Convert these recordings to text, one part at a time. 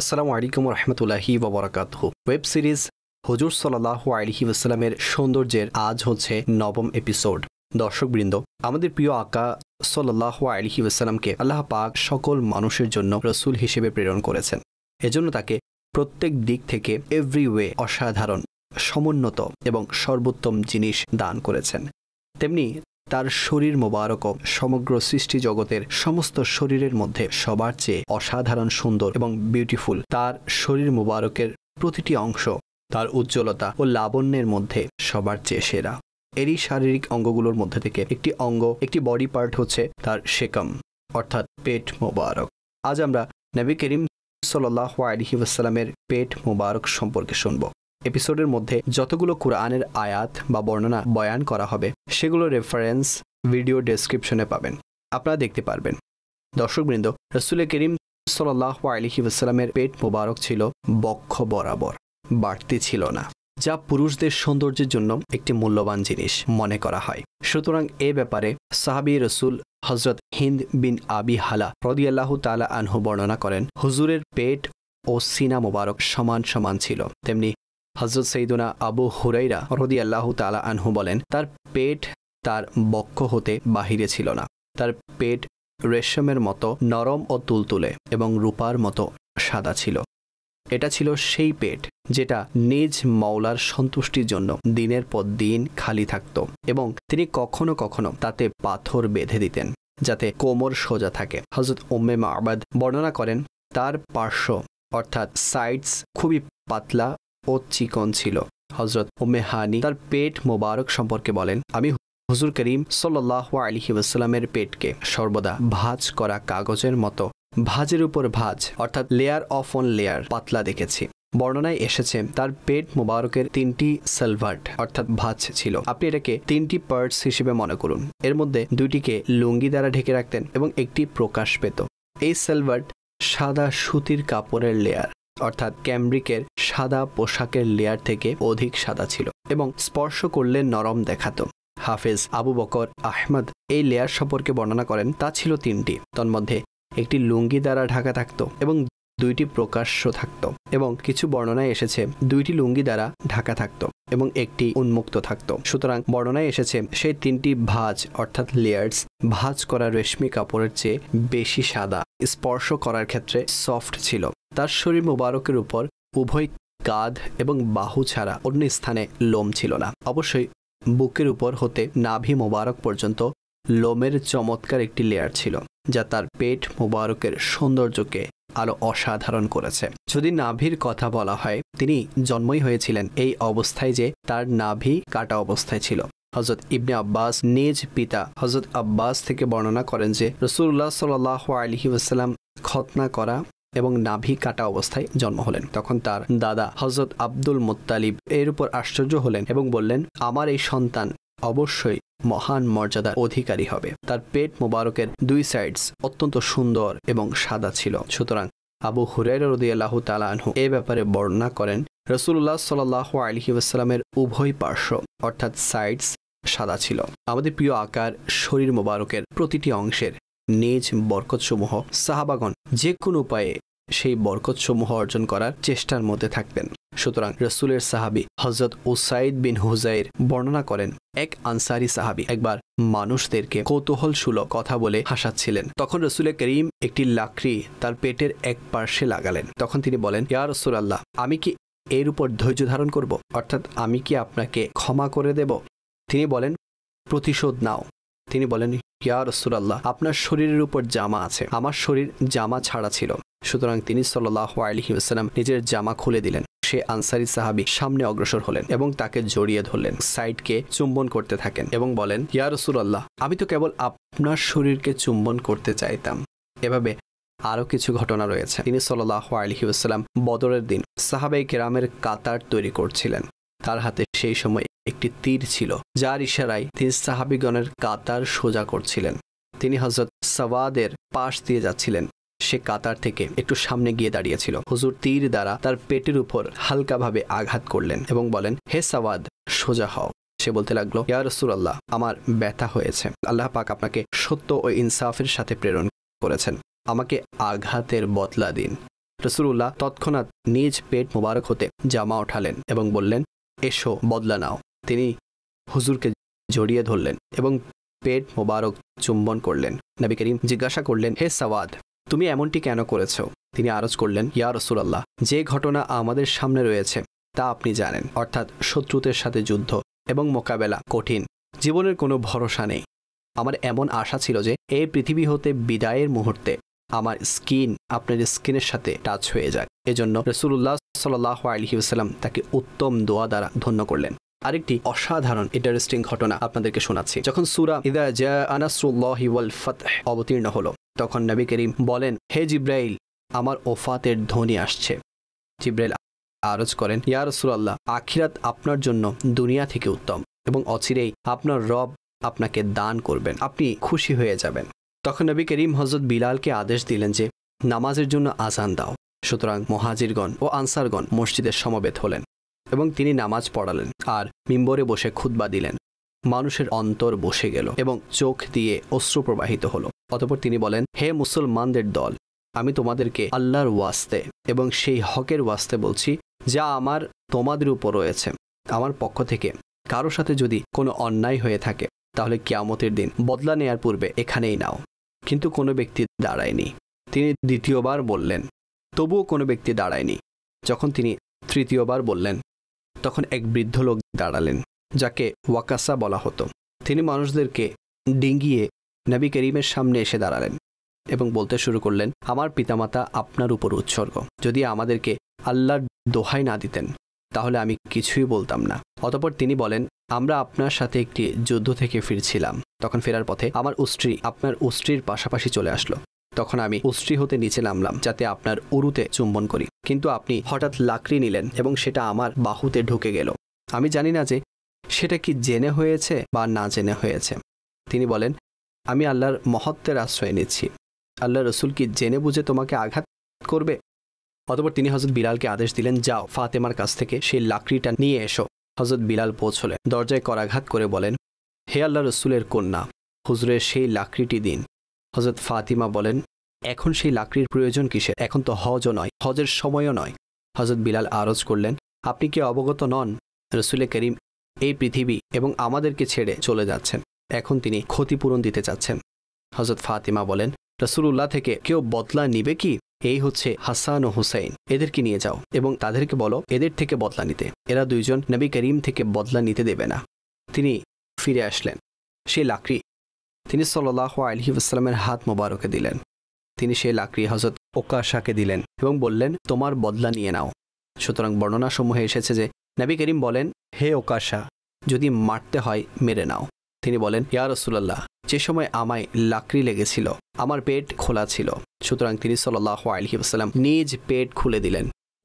আসসালামু আলাইকুম রহমতুল্লাহি বাবরাকাত ওয়েব সিরিজ হজুর সাল্লাহ আলহি ওসালামের সৌন্দর্যের আজ হচ্ছে নবম এপিসোড দর্শকবৃন্দ আমাদের প্রিয় আকা সাল্লাহ আলহি ওসালামকে আল্লাহ পাক সকল মানুষের জন্য রসুল হিসেবে প্রেরণ করেছেন এজন্য তাকে প্রত্যেক দিক থেকে এভরিওয়ে অসাধারণ সমুন্নত এবং সর্বোত্তম জিনিস দান করেছেন তেমনি তার শরীর মোবারক সমগ্র সৃষ্টি জগতের সমস্ত শরীরের মধ্যে সবার চেয়ে অসাধারণ সুন্দর এবং বিউটিফুল তার শরীর মোবারকের প্রতিটি অংশ তার উজ্জ্বলতা ও লাবণ্যের মধ্যে সবার চেয়ে সেরা এরই শারীরিক অঙ্গগুলোর মধ্যে থেকে একটি অঙ্গ একটি বডি পার্ট হচ্ছে তার শেকম অর্থাৎ পেট মোবারক আজ আমরা নবী করিম সাল্লাহ আলহি পেট মোবারক সম্পর্কে শুনব এপিসোডের মধ্যে যতগুলো কোরআনের আয়াত বা বর্ণনা বয়ান করা হবে সেগুলো রেফারেন্স ভিডিও ডেসক্রিপশনে পাবেন আপনারা দেখতে পারবেন দর্শকবৃন্দ রসুলের করিম সাল্লাহ আলহি আসসালামের পেট মোবারক ছিল বক্ষ বরাবর বাড়তি ছিল না যা পুরুষদের সৌন্দর্যের জন্য একটি মূল্যবান জিনিস মনে করা হয় সুতরাং এ ব্যাপারে সাহাবি রসুল হজরত হিন্দ বিন আবি হালা রদিয়াল্লাহ তালা আনহু বর্ণনা করেন হুজুরের পেট ও সিনা মোবারক সমান সমান ছিল তেমনি হজরত সঈদুনা আবু হুরাইরা রদি আল্লাহ তালা আনহু বলেন তার পেট তার বক্ষ হতে বাহিরে ছিল না তার পেট রেশমের মতো নরম ও তুলতুলে এবং রূপার মতো সাদা ছিল এটা ছিল সেই পেট যেটা নিজ মৌলার সন্তুষ্টির জন্য দিনের পর দিন খালি থাকত এবং তিনি কখনো কখনো তাতে পাথর বেঁধে দিতেন যাতে কোমর সোজা থাকে হজরত ওম্মে মাবাদ বর্ণনা করেন তার পার্শ্ব অর্থাৎ সাইডস খুবই পাতলা ও চিকন ছিল হজরত উম্মে হানি তার পেট মোবারক সম্পর্কে বলেন আমি হুজুর করিম সাল্লাহ আলহি ওয়াসাল্লামের পেটকে সর্বদা ভাজ করা কাগজের মতো ভাজের উপর ভাজ অর্থাৎ লেয়ার অফ অন লেয়ার পাতলা দেখেছি বর্ণনায় এসেছে তার পেট মোবারকের তিনটি সেলভার্ট অর্থাৎ ভাজ ছিল আপনি এটাকে তিনটি পার্টস হিসেবে মনে করুন এর মধ্যে দুইটিকে লুঙ্গি দ্বারা ঢেকে রাখতেন এবং একটি প্রকাশ পেত এই সেলভার্ট সাদা সুতির কাপড়ের লেয়ার অর্থাৎ ক্যামব্রিকের সাদা পোশাকের লেয়ার থেকে অধিক সাদা ছিল এবং স্পর্শ করলে নরম দেখাত হাফেজ আবু বকর আহমদ এই লেয়ার সম্পর্কে বর্ণনা করেন তা ছিল তিনটি তন্মধ্যে একটি লুঙ্গি দ্বারা ঢাকা থাকত এবং দুইটি প্রকাশ্য থাকত এবং কিছু বর্ণনায় এসেছে দুইটি লুঙ্গি দ্বারা ঢাকা থাকত এবং একটি উন্মুক্ত থাকত সুতরাং বর্ণনায় এসেছে সেই তিনটি ভাজ অর্থাৎ লেয়ার্স ভাজ করা রেশমি কাপড়ের চেয়ে বেশি সাদা স্পর্শ করার ক্ষেত্রে সফট ছিল তার শরীর মুবারকের উপর উভয় কাঁধ এবং বাহু ছাড়া অন্য স্থানে লোম ছিল না অবশ্যই বুকের উপর হতে নাভি মোবারক পর্যন্ত লোমের চমৎকার একটি লেয়ার ছিল যা তার পেট মুবারকের সৌন্দর্যকে আরও অসাধারণ করেছে যদি নাভির কথা বলা হয় তিনি জন্মই হয়েছিলেন এই অবস্থায় যে তার নাভি কাটা অবস্থায় ছিল হজরত ইবনে আব্বাস নিজ পিতা হজরত আব্বাস থেকে বর্ণনা করেন যে রসুল্লাহ সাল আলহি খতনা করা এবং নাভি কাটা অবস্থায় জন্ম হলেন তখন তার দাদা হজরত আব্দুল মোত্তালিব এর উপর আশ্চর্য হলেন এবং বললেন আমার এই সন্তান অবশ্যই মহান মর্যাদার অধিকারী হবে তার পেট মোবারকের দুই সাইডস অত্যন্ত সুন্দর এবং সাদা ছিল সুতরাং আবু হুরাই রদিয়াল্লাহ তালাহু এ ব্যাপারে বর্ণনা করেন রসুল্লাহ সাল্লাহ আলহি আসসালামের উভয় পার্শ্ব অর্থাৎ সাইডস সাদা ছিল আমাদের প্রিয় আকার শরীর মোবারকের প্রতিটি অংশের নিজ বরকতসমূহ সাহাবাগণ যে কোনো উপায়ে সেই বরকতসমূহ অর্জন করার চেষ্টার মধ্যে থাকতেন সুতরাং রসুলের সাহাবি হজরত ওসাইদ বিন হুজাইর বর্ণনা করেন এক আনসারি সাহাবি একবার মানুষদেরকে কৌতূহল সুলভ কথা বলে হাসাচ্ছিলেন তখন রসুলে করিম একটি লাকড়ি তার পেটের এক পার্শ্বে লাগালেন তখন তিনি বলেন ইয়া রসুল আল্লাহ আমি কি এর উপর ধৈর্য ধারণ করব অর্থাৎ আমি কি আপনাকে ক্ষমা করে দেব তিনি বলেন প্রতিশোধ নাও তিনি বলেন ইয়া রসুলাল্লাহ আপনার শরীরের উপর জামা আছে আমার শরীর জামা ছাড়া ছিল সুতরাং তিনি সাল্লাহ আলহিউসালাম নিজের জামা খুলে দিলেন সে আনসারি সাহাবি সামনে অগ্রসর হলেন এবং তাকে জড়িয়ে ধরলেন সাইডকে চুম্বন করতে থাকেন এবং বলেন ইয়া রসুলাল্লাহ আমি তো কেবল আপনার শরীরকে চুম্বন করতে চাইতাম এভাবে আরও কিছু ঘটনা রয়েছে তিনি সল্লাহ আলহিউসালাম বদরের দিন সাহাবাই কেরামের কাতার তৈরি করছিলেন তার হাতে সেই সময় একটি তীর ছিল যার ইশারায় তিনি সাহাবিগণের কাতার সোজা করছিলেন তিনি হজরত সওয়াদের পাশ দিয়ে যাচ্ছিলেন সে কাতার থেকে একটু সামনে গিয়ে দাঁড়িয়েছিল হুজুর তীর দ্বারা তার পেটের উপর হালকাভাবে আঘাত করলেন এবং বলেন হে সাওয়াদ সোজা হও সে বলতে লাগলো ইয়া আমার ব্যথা হয়েছে আল্লাহ পাক আপনাকে সত্য ও ইনসাফের সাথে প্রেরণ করেছেন আমাকে আঘাতের বদলা দিন রসুল্লাহ তৎক্ষণাৎ নিজ পেট মোবারক হতে জামা ওঠালেন এবং বললেন এসো বদলা নাও তিনি হুজুরকে জড়িয়ে ধরলেন এবং পেট মোবারক চুম্বন করলেন নবী করিম জিজ্ঞাসা করলেন হে সাওয়াদ তুমি এমনটি কেন করেছ তিনি আরজ করলেন ইয়া রসুলাল্লাহ যে ঘটনা আমাদের সামনে রয়েছে তা আপনি জানেন অর্থাৎ শত্রুতের সাথে যুদ্ধ এবং মোকাবেলা কঠিন জীবনের কোনো ভরসা নেই আমার এমন আশা ছিল যে এই পৃথিবী হতে বিদায়ের মুহূর্তে আমার স্কিন আপনার স্কিনের সাথে টাচ হয়ে যায় এজন্য রসুল্লাহ সাল্লাহ আলহিউসাল্লাম তাকে উত্তম দোয়া দ্বারা ধন্য করলেন আরেকটি অসাধারণ ইন্টারেস্টিং ঘটনা আপনাদেরকে শোনাচ্ছি যখন সুরা ইদা জা আনাসুল্লাহ ওয়াল ফাতহ অবতীর্ণ হলো তখন নবী করিম বলেন হে জিব্রাইল আমার ওফাতের ধ্বনি আসছে জিব্রাইল আরজ করেন ইয়া রসুলাল্লাহ আখিরাত আপনার জন্য দুনিয়া থেকে উত্তম এবং অচিরেই আপনার রব আপনাকে দান করবেন আপনি খুশি হয়ে যাবেন তখন নবী করিম হজরত বিলালকে আদেশ দিলেন যে নামাজের জন্য আজান দাও সুতরাং মহাজিরগণ ও আনসারগণ মসজিদের সমবেত হলেন এবং তিনি নামাজ পড়ালেন আর মিম্বরে বসে খুদ্া দিলেন মানুষের অন্তর বসে গেল এবং চোখ দিয়ে অশ্রু প্রবাহিত হলো অতপর তিনি বলেন হে মুসলমানদের দল আমি তোমাদেরকে আল্লাহর ওয়াস্তে এবং সেই হকের ওয়াস্তে বলছি যা আমার তোমাদের উপর রয়েছে আমার পক্ষ থেকে কারো সাথে যদি কোনো অন্যায় হয়ে থাকে তাহলে কিয়ামতের দিন বদলা নেয়ার পূর্বে এখানেই নাও কিন্তু কোনো ব্যক্তি দাঁড়ায়নি তিনি দ্বিতীয়বার বললেন তবুও কোনো ব্যক্তি দাঁড়ায়নি যখন তিনি তৃতীয়বার বললেন তখন এক বৃদ্ধ লোক দাঁড়ালেন যাকে ওয়াকাসা বলা হতো তিনি মানুষদেরকে ডিঙ্গিয়ে নবী করিমের সামনে এসে দাঁড়ালেন এবং বলতে শুরু করলেন আমার পিতামাতা আপনার উপর উৎসর্গ যদি আমাদেরকে আল্লাহর দোহাই না দিতেন তাহলে আমি কিছুই বলতাম না অতপর তিনি বলেন আমরা আপনার সাথে একটি যুদ্ধ থেকে ফিরছিলাম তখন ফেরার পথে আমার উষ্ট্রি আপনার উষ্ট্রির পাশাপাশি চলে আসলো তখন আমি উষ্ট্রি হতে নিচে নামলাম যাতে আপনার উরুতে চুম্বন করি কিন্তু আপনি হঠাৎ লাকড়ি নিলেন এবং সেটা আমার বাহুতে ঢুকে গেল আমি জানি না যে সেটা কি জেনে হয়েছে বা না জেনে হয়েছে তিনি বলেন আমি আল্লাহর মহত্বের আশ্রয় নিচ্ছি আল্লাহ রসুল কি জেনে বুঝে তোমাকে আঘাত করবে অতপর তিনি হজরত বিলালকে আদেশ দিলেন যাও ফাতেমার কাছ থেকে সেই লাকড়িটা নিয়ে এসো হজরত বিলাল পৌঁছলেন দরজায় করাঘাত করে বলেন হে আল্লাহ রসুলের কন্যা হুজুরের সেই লাকড়িটি দিন হজরত ফাতিমা বলেন এখন সেই লাকড়ির প্রয়োজন কিসের এখন তো হজও নয় হজের সময়ও নয় হজরত বিলাল আরজ করলেন আপনি কি অবগত নন রসুলে করিম এই পৃথিবী এবং আমাদেরকে ছেড়ে চলে যাচ্ছেন এখন তিনি ক্ষতিপূরণ দিতে চাচ্ছেন হজরত ফাতিমা বলেন রসুল্লাহ থেকে কেউ বদলা নিবে কি এই হচ্ছে হাসান ও হুসাইন এদেরকে নিয়ে যাও এবং তাদেরকে বলো এদের থেকে বদলা নিতে এরা দুইজন নবী করিম থেকে বদলা নিতে দেবে না তিনি ফিরে আসলেন সে লাকড়ি তিনি সল্লাহ আসসালামের হাত মোবারকে দিলেন তিনি সেই লাকড়ি হজরত ওকাশাকে দিলেন এবং বললেন তোমার বদলা নিয়ে নাও সুতরাং বর্ণনাসমূহে এসেছে যে নাবি করিম বলেন হে ওকাশা যদি মারতে হয় মেরে নাও তিনি বলেন ইয়া রসুল্লাহ যে সময় আমায় লাকড়ি লেগেছিল আমার পেট খোলা ছিল সুতরাং তিনি সাল্লাহ আসসালাম নিজ পেট খুলে দিলেন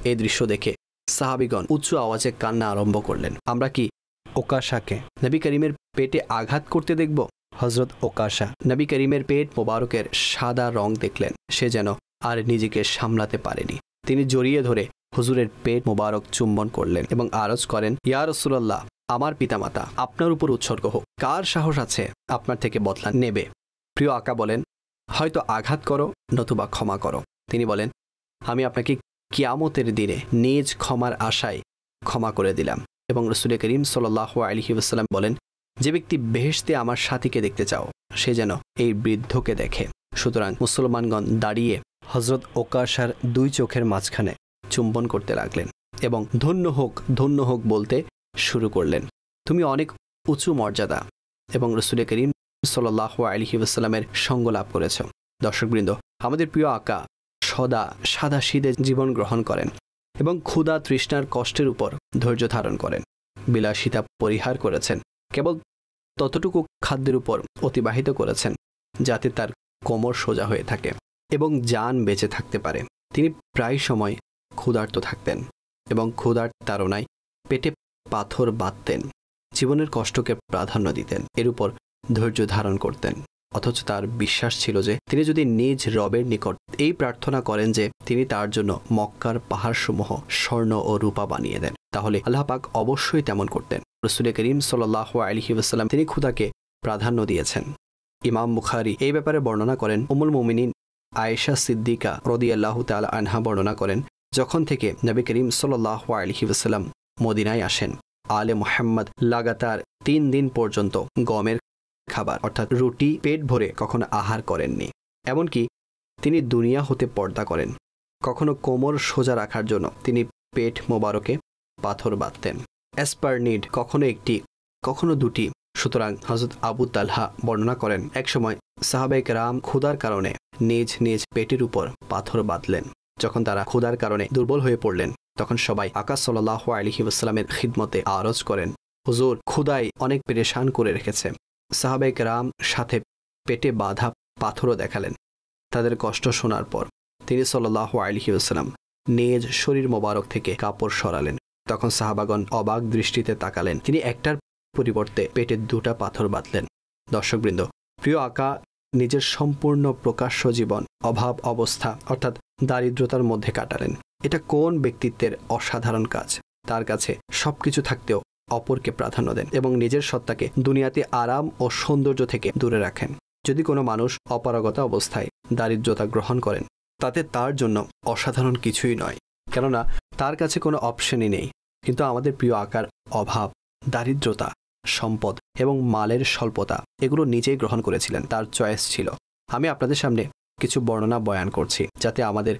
এই দৃশ্য দেখে সাহাবিগণ উচ্চ আওয়াজে কান্না আরম্ভ করলেন আমরা কি ওকাশাকে নবী করিমের পেটে আঘাত করতে দেখব হজরত ওকাশা নবী করিমের পেট মোবারকের সাদা রং দেখলেন সে যেন আর নিজেকে সামলাতে পারেনি তিনি জড়িয়ে ধরে হুজুরের পেট মোবারক চুম্বন করলেন এবং আরজ করেন ইয়া রসুল্লাহ আমার পিতামাতা আপনার উপর উৎসর্গ হোক কার সাহস আছে আপনার থেকে বদলা নেবে প্রিয় আকা বলেন হয়তো আঘাত করো নতুবা ক্ষমা করো তিনি বলেন আমি আপনাকে কিয়ামতের দিনে নিজ ক্ষমার আশায় ক্ষমা করে দিলাম এবং রসুল করিম সাল্লাহ আলহি ওসাল্লাম বলেন যে ব্যক্তি বেহেস্তে আমার সাথীকে দেখতে চাও সে যেন এই বৃদ্ধকে দেখে সুতরাং মুসলমানগণ দাঁড়িয়ে হজরত ওকাশার দুই চোখের মাঝখানে চুম্বন করতে লাগলেন এবং ধন্য হোক ধন্য হোক বলতে শুরু করলেন তুমি অনেক উঁচু মর্যাদা এবং রসুল করিম সাল্লাহ আলহি ওসাল্লামের সঙ্গ লাভ করেছ দর্শকবৃন্দ আমাদের প্রিয় আঁকা সদা সাদা শীতে জীবন গ্রহণ করেন এবং ক্ষুধা তৃষ্ণার কষ্টের উপর ধৈর্য ধারণ করেন বিলাসিতা পরিহার করেছেন কেবল ততটুকু খাদ্যের উপর অতিবাহিত করেছেন যাতে তার কোমর সোজা হয়ে থাকে এবং যান বেঁচে থাকতে পারে তিনি প্রায় সময় ক্ষুধার্ত থাকতেন এবং ক্ষুধার তারনায় পেটে পাথর বাঁধতেন জীবনের কষ্টকে প্রাধান্য দিতেন এর উপর ধৈর্য ধারণ করতেন অথচ তার বিশ্বাস ছিল যে তিনি যদি নিজ রবের নিকট এই প্রার্থনা করেন যে তিনি তার জন্য মক্কার পাহাড়সমূহ স্বর্ণ ও রূপা বানিয়ে দেন তাহলে আল্লাহ পাক অবশ্যই তেমন করতেন রসুল করিম সাল্লাহ আলহি ওসাল্লাম তিনি ক্ষুদাকে প্রাধান্য দিয়েছেন ইমাম মুখারি এই ব্যাপারে বর্ণনা করেন উমুল মুমিনিন আয়েশা সিদ্দিকা রদি আল্লাহ তাল আনহা বর্ণনা করেন যখন থেকে নবী করিম সাল্লাহ আলহি ওসাল্লাম মদিনায় আসেন আলে মোহাম্মদ লাগাতার তিন দিন পর্যন্ত গমের খাবার অর্থাৎ রুটি পেট ভরে কখনো আহার করেননি এমনকি তিনি দুনিয়া হতে পর্দা করেন কখনো কোমর সোজা রাখার জন্য তিনি পেট মোবারকে পাথর বাঁধতেন অ্যাজ পার নিড কখনো একটি কখনো দুটি সুতরাং হজরত আবু তালহা বর্ণনা করেন একসময় সাহাবেক রাম ক্ষুদার কারণে নিজ নিজ পেটের উপর পাথর বাঁধলেন যখন তারা ক্ষুদার কারণে দুর্বল হয়ে পড়লেন তখন সবাই আকাশ সাল্লাহ আলহি আসসালামের খিদমতে আরজ করেন হুজুর খুদাই অনেক পেরেশান করে রেখেছে সাহাবেক রাম সাথে পেটে বাঁধা পাথরও দেখালেন তাদের কষ্ট শোনার পর তিনি সাল্লাহ আলহি আসসালাম নিজ শরীর মোবারক থেকে কাপড় সরালেন তখন সাহাবাগন অবাক দৃষ্টিতে তাকালেন তিনি একটার পরিবর্তে পেটের দুটা পাথর বাঁধলেন দর্শকবৃন্দ প্রিয় আঁকা নিজের সম্পূর্ণ প্রকাশ্য জীবন অভাব অবস্থা অর্থাৎ দারিদ্রতার মধ্যে কাটালেন এটা কোন ব্যক্তিত্বের অসাধারণ কাজ তার কাছে সব কিছু থাকতেও অপরকে প্রাধান্য দেন এবং নিজের সত্তাকে দুনিয়াতে আরাম ও সৌন্দর্য থেকে দূরে রাখেন যদি কোনো মানুষ অপারগতা অবস্থায় দারিদ্রতা গ্রহণ করেন তাতে তার জন্য অসাধারণ কিছুই নয় কেননা তার কাছে কোনো অপশনই নেই কিন্তু আমাদের প্রিয় আকার অভাব দারিদ্রতা সম্পদ এবং মালের স্বল্পতা এগুলো নিজেই গ্রহণ করেছিলেন তার চয়েস ছিল আমি আপনাদের সামনে কিছু বর্ণনা বয়ান করছি যাতে আমাদের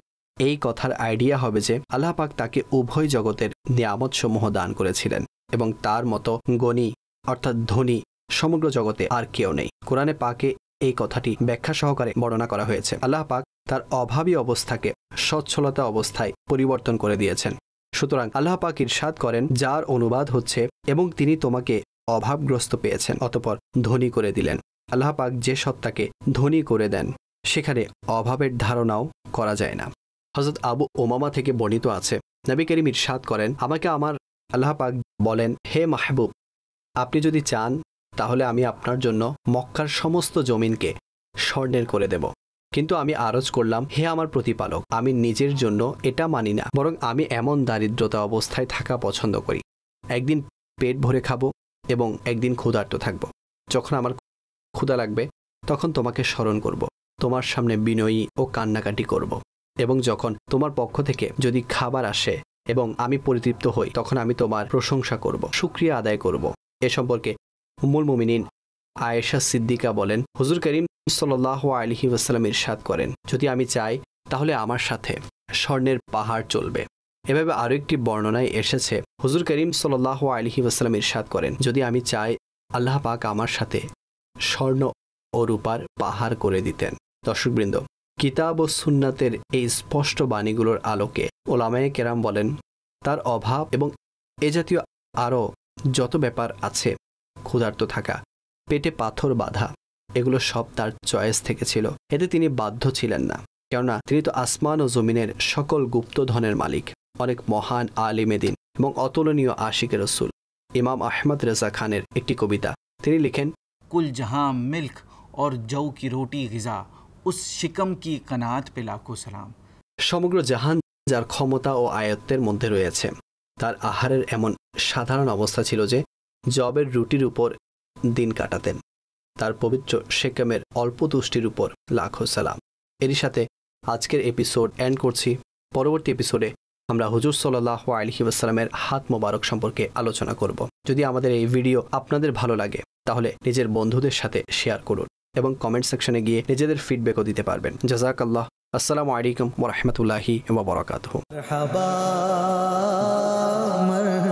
এই কথার আইডিয়া হবে যে আল্লাহ পাক তাকে উভয় জগতের নিয়ামতসমূহ দান করেছিলেন এবং তার মতো গণি অর্থাৎ ধনী সমগ্র জগতে আর কেউ নেই কোরআনে পাকে এই কথাটি ব্যাখ্যা সহকারে বর্ণনা করা হয়েছে আল্লাহ পাক তার অভাবী অবস্থাকে সচ্ছলতা অবস্থায় পরিবর্তন করে দিয়েছেন সুতরাং আল্লাহ পাক ইরশাদ করেন যার অনুবাদ হচ্ছে এবং তিনি তোমাকে অভাবগ্রস্ত পেয়েছেন অতপর ধনী করে দিলেন আল্লাহ পাক যে সত্তাকে ধনী করে দেন সেখানে অভাবের ধারণাও করা যায় না হজরত আবু ওমামা থেকে বর্ণিত আছে নবী করিম ইরশাদ করেন আমাকে আমার আল্লাহ পাক বলেন হে মাহবুব আপনি যদি চান তাহলে আমি আপনার জন্য মক্কার সমস্ত জমিনকে স্বর্ণের করে দেব কিন্তু আমি আরজ করলাম হে আমার প্রতিপালক আমি নিজের জন্য এটা মানি না বরং আমি এমন দারিদ্রতা অবস্থায় থাকা পছন্দ করি একদিন পেট ভরে খাবো এবং একদিন ক্ষুধার্ত থাকব যখন আমার ক্ষুধা লাগবে তখন তোমাকে স্মরণ করব তোমার সামনে বিনয়ী ও কান্নাকাটি করব এবং যখন তোমার পক্ষ থেকে যদি খাবার আসে এবং আমি পরিতৃপ্ত হই তখন আমি তোমার প্রশংসা করব সুক্রিয়া আদায় করব এ সম্পর্কে উমুল মুমিনিন আয়েশা সিদ্দিকা বলেন হুজুর করিম সাল্লাহ আলহি ওয়াসালাম ইরশাদ করেন যদি আমি চাই তাহলে আমার সাথে স্বর্ণের পাহাড় চলবে এভাবে আরও একটি বর্ণনায় এসেছে হুজুর করিম সাল্লাহ আলহি ওয়াসালাম ইরশাদ করেন যদি আমি চাই আল্লাহ পাক আমার সাথে স্বর্ণ ও রূপার পাহাড় করে দিতেন দর্শকবৃন্দ কিতাব ও সুন্নাতের এই স্পষ্ট বাণীগুলোর আলোকে ওলামায়ে কেরাম বলেন তার অভাব এবং এ জাতীয় আরও যত ব্যাপার আছে ক্ষুধার্ত থাকা পেটে পাথর বাঁধা এগুলো সব তার চয়েস থেকে ছিল এতে তিনি বাধ্য ছিলেন না কেননা তিনি তো আসমান ও জমিনের সকল গুপ্তধনের মালিক অনেক মহান আলিমেদিন এবং অতুলনীয় আশিক রসুল ইমাম আহমদ রেজা খানের একটি কবিতা তিনি লিখেন কুল জাহাম মিল্ক ওর জৌ কি রোটি গিজা উস শিকম কি কনাত पे लाखों সালাম সমগ্র জাহান যার ক্ষমতা ও আয়ত্তের মধ্যে রয়েছে তার আহারের এমন সাধারণ অবস্থা ছিল যে জবের রুটির উপর দিন কাটাতেন তার পবিত্র সেকেমের অল্প তুষ্টির উপর লাখো সালাম এরই সাথে আজকের এপিসোড এন্ড করছি পরবর্তী এপিসোডে আমরা হুজুর সাল্লাহ আলহি আসসালামের হাত মোবারক সম্পর্কে আলোচনা করব যদি আমাদের এই ভিডিও আপনাদের ভালো লাগে তাহলে নিজের বন্ধুদের সাথে শেয়ার করুন এবং কমেন্ট সেকশনে গিয়ে নিজেদের ফিডব্যাকও দিতে পারবেন জাজাক আল্লাহ আসসালাম আলাইকুম ওরহমতুল্লাহি বরকাত